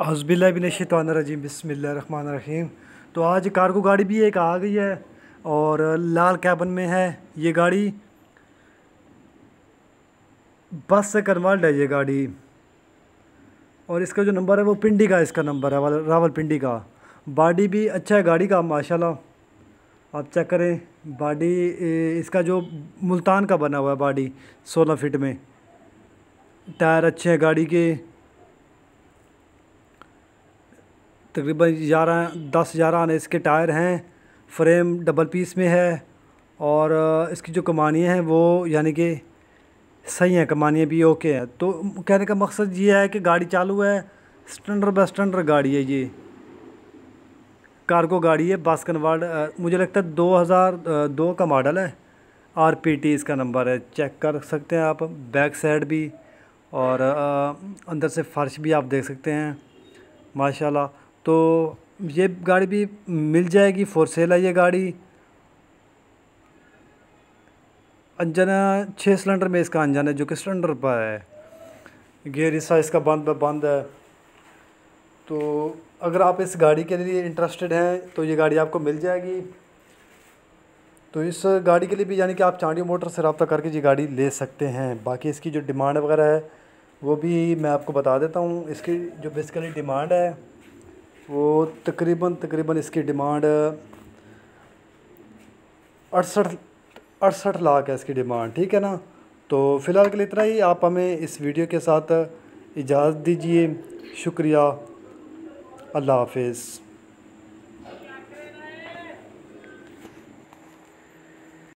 run रहीम तो आज cargo गाड़ी भी एक आ गई है और लाल कैबन में है ये गाड़ी बस से कन्वर्ट है ये गाड़ी और इसका जो नंबर है वो पिंडी का इसका नंबर है रावल पिंडी का बॉडी भी अच्छा है गाड़ी का माशाल्लाह आप चेक करें बॉडी इसका जो मुल्तान का बना हुआ है बॉडी सोलह फिट में टायर अच्छे हैं गाड़ी के तकरीबन ग्यारह दस ग्यारह आने इसके टायर हैं फ्रेम डबल पीस में है और इसकी जो कमानियाँ हैं वो यानी कि सही हैं कमानियाँ भी ओके हैं तो कहने का मकसद ये है कि गाड़ी चालू है स्टैंडर्ड बाई स्टैंडर्ड गाड़ी है ये कारगो गाड़ी है बास्कन वर्ल्ड मुझे लगता है दो हज़ार दो का मॉडल है आर पी टी इसका नंबर है चेक कर सकते हैं आप बैक साइड भी और अंदर से फर्श भी आप देख सकते हैं माशाल्लाह तो ये गाड़ी भी मिल जाएगी फोर सेल है ये गाड़ी अंजना छः सिलेंडर में इसका अंजन है जो कि सिलेंडर पर है गियर हिस्सा इसका बंद बंद है तो अगर आप इस गाड़ी के लिए इंटरेस्टेड हैं तो ये गाड़ी आपको मिल जाएगी तो इस गाड़ी के लिए भी यानी कि आप चांडियो मोटर से रबता करके ये गाड़ी ले सकते हैं बाकी इसकी जो डिमांड वगैरह है वो भी मैं आपको बता देता हूँ इसकी जो बेसिकली डिमांड है वो तकरीबन तकरीबन इसकी डिमांड अड़सठ अड़सठ लाख है इसकी डिमांड ठीक है ना तो फ़िलहाल के लिए इतना ही आप हमें इस वीडियो के साथ इजाज़त दीजिए शुक्रिया अल्लाह हाफिज़